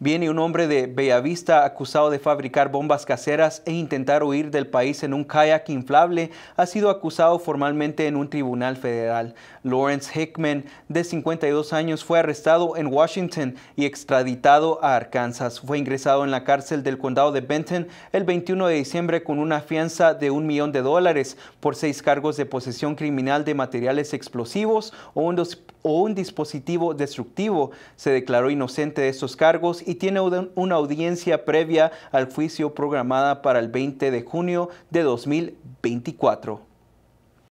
Viene un hombre de Bellavista acusado de fabricar bombas caseras e intentar huir del país en un kayak inflable ha sido acusado formalmente en un tribunal federal. Lawrence Hickman, de 52 años, fue arrestado en Washington y extraditado a Arkansas. Fue ingresado en la cárcel del condado de Benton el 21 de diciembre con una fianza de un millón de dólares por seis cargos de posesión criminal de materiales explosivos o un dos o un dispositivo destructivo. Se declaró inocente de estos cargos y tiene una audiencia previa al juicio programada para el 20 de junio de 2024.